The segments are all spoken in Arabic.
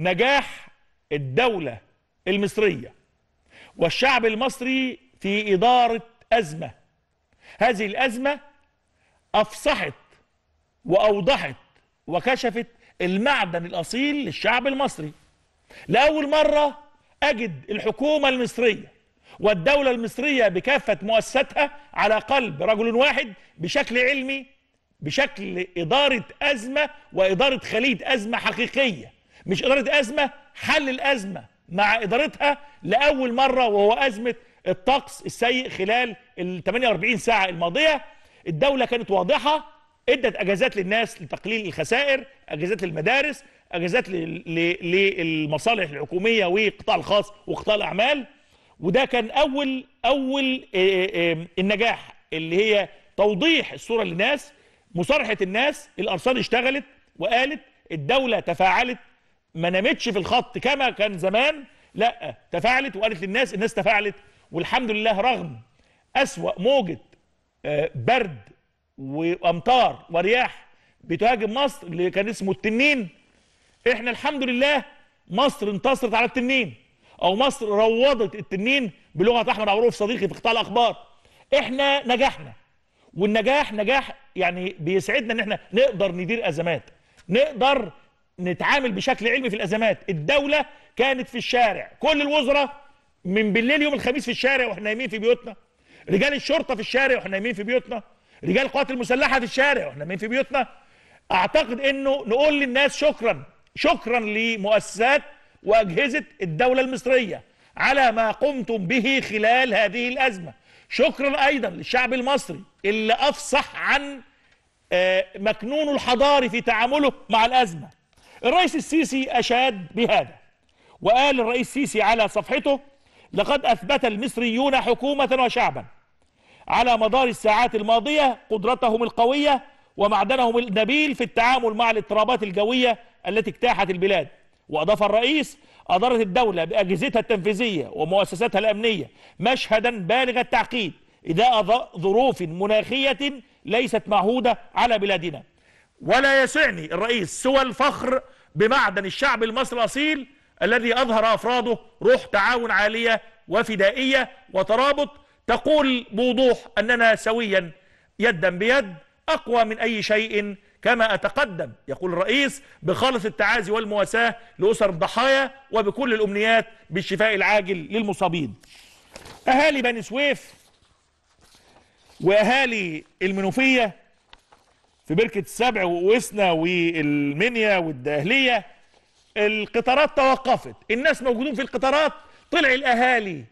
نجاح الدولة المصرية والشعب المصري في إدارة أزمة هذه الأزمة أفصحت وأوضحت وكشفت المعدن الأصيل للشعب المصري لأول مرة أجد الحكومة المصرية والدولة المصرية بكافة مؤسساتها على قلب رجل واحد بشكل علمي بشكل إدارة أزمة وإدارة خليط أزمة حقيقية مش إدارة أزمة حل الأزمة مع إدارتها لأول مرة وهو أزمة الطقس السيء خلال ال 48 ساعة الماضية الدولة كانت واضحة ادت اجازات للناس لتقليل الخسائر اجازات للمدارس اجازات للمصالح الحكوميه والقطاع الخاص وقطاع الاعمال وده كان اول اول النجاح اللي هي توضيح الصوره للناس مصارحه الناس الارصاد اشتغلت وقالت الدوله تفاعلت ما نامتش في الخط كما كان زمان لا تفاعلت وقالت للناس الناس تفاعلت والحمد لله رغم أسوأ موجة آه، برد وأمطار ورياح بتهاجم مصر اللي كان اسمه التنين احنا الحمد لله مصر انتصرت على التنين او مصر روضت التنين بلغه احمد عروف صديقي في قطاع الاخبار احنا نجحنا والنجاح نجاح يعني بيسعدنا ان احنا نقدر ندير ازمات نقدر نتعامل بشكل علمي في الازمات الدوله كانت في الشارع كل الوزراء من بالليل يوم الخميس في الشارع واحنا نايمين في بيوتنا رجال الشرطه في الشارع واحنا نايمين في بيوتنا رجال القوات المسلحه في الشارع واحنا نايمين في بيوتنا اعتقد انه نقول للناس شكرا شكرا لمؤسسات واجهزه الدوله المصريه على ما قمتم به خلال هذه الازمه شكرا ايضا للشعب المصري اللي افصح عن آه، مكنونه الحضاري في تعامله مع الازمه الرئيس السيسي أشاد بهذا وقال الرئيس السيسي على صفحته لقد أثبت المصريون حكومة وشعبا على مدار الساعات الماضية قدرتهم القوية ومعدنهم النبيل في التعامل مع الاضطرابات الجوية التي اجتاحت البلاد وأضاف الرئيس أدارت الدولة بأجهزتها التنفيذية ومؤسساتها الأمنية مشهدا بالغ التعقيد إداء ظروف مناخية ليست معهودة على بلادنا ولا يسعني الرئيس سوى الفخر بمعدن الشعب المصري الاصيل الذي اظهر افراده روح تعاون عاليه وفدائيه وترابط تقول بوضوح اننا سويا يدا بيد اقوى من اي شيء كما اتقدم يقول الرئيس بخالص التعازي والمواساه لاسر الضحايا وبكل الامنيات بالشفاء العاجل للمصابين. اهالي بني سويف واهالي المنوفيه في بركة السبع وقوسنا والمنيا والدهلية القطارات توقفت الناس موجودون في القطارات طلع الأهالي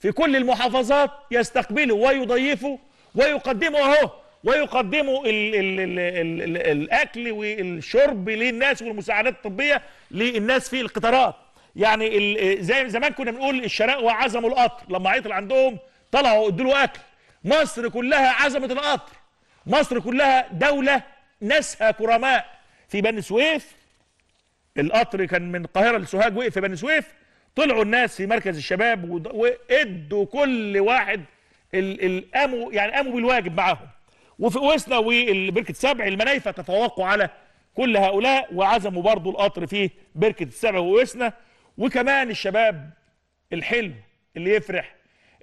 في كل المحافظات يستقبلوا ويضيفوا ويقدموا اهو ويقدموا الـ الـ الـ الـ الـ الاكل والشرب للناس والمساعدات الطبيه للناس في القطارات يعني زي زمان كنا بنقول الشراء وعزموا القطر لما عيطل عندهم طلعوا ادوا له اكل مصر كلها عزمت القطر مصر كلها دولة ناسها كرماء في بني سويف القطر كان من القاهرة لسوهاج وقف في بني سويف طلعوا الناس في مركز الشباب وادوا كل واحد قاموا يعني قاموا بالواجب معاهم وفي وسنا وبركه سبع المنايفه تفوقوا على كل هؤلاء وعزموا برضو القطر في بركه السبع ووسنا وكمان الشباب الحلو اللي يفرح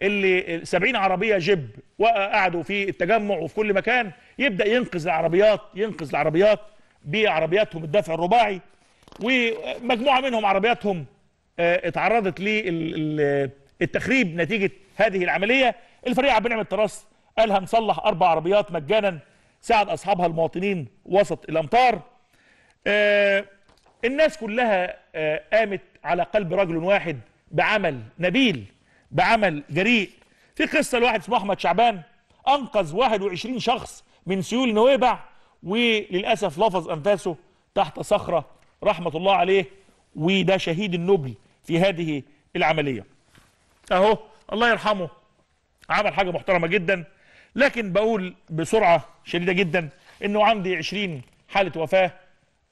اللي 70 عربيه جيب وقعدوا في التجمع وفي كل مكان يبدا ينقذ العربيات ينقذ العربيات بعربياتهم الدفع الرباعي ومجموعه منهم عربياتهم آه، اتعرضت للتخريب نتيجه هذه العمليه الفريق عبد النعم التراس قال هنصلح اربع عربيات مجانا ساعد اصحابها المواطنين وسط الامطار آه، الناس كلها آه، قامت على قلب رجل واحد بعمل نبيل بعمل جريء في قصه لواحد اسمه احمد شعبان انقذ 21 شخص من سيول نويبع وللاسف لفظ انفاسه تحت صخره رحمه الله عليه وده شهيد النبل في هذه العمليه اهو الله يرحمه عمل حاجه محترمه جدا لكن بقول بسرعه شديده جدا انه عندي 20 حاله وفاه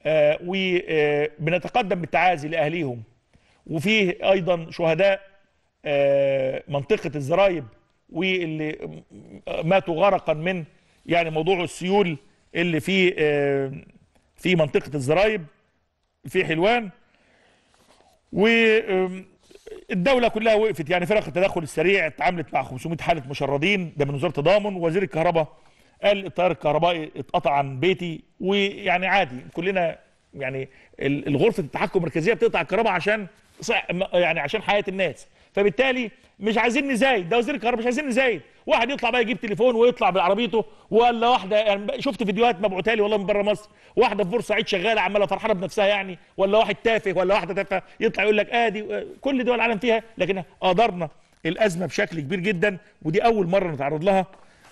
آه وبنتقدم بالتعازي لاهليهم وفيه ايضا شهداء آه، منطقه الزرايب واللي ماتوا غرقا من يعني موضوع السيول اللي في آه، في منطقه الزرايب في حلوان و آه، الدولة كلها وقفت يعني فرق التدخل السريع اتعاملت مع 500 حالة مشردين ده من وزارة التضامن وزير الكهرباء قال التيار الكهربائي اتقطع عن بيتي ويعني عادي كلنا يعني الغرفة التحكم المركزية بتقطع الكهرباء عشان يعني عشان حياة الناس فبالتالي مش عايزين نزايد ده وزير الكهرباء مش عايزين نزايد واحد يطلع بقى يجيب تليفون ويطلع بعربيته ولا واحده يعني شفت فيديوهات مبعوثه لي والله من بره مصر واحده في بورسعيد شغاله عماله فرحانه بنفسها يعني ولا واحد تافه ولا واحده تافهه يطلع يقول لك ادي آه, آه كل دول العالم فيها لكن قدرنا الازمه بشكل كبير جدا ودي اول مره نتعرض لها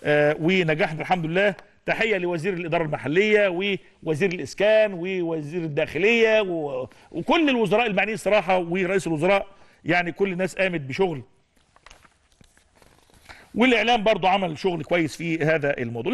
آه ونجحنا الحمد لله تحيه لوزير الاداره المحليه ووزير الاسكان ووزير الداخليه وكل الوزراء المعنيين الصراحه ورئيس الوزراء يعني كل الناس قامت بشغل والاعلام برضو عمل شغل كويس في هذا الموضوع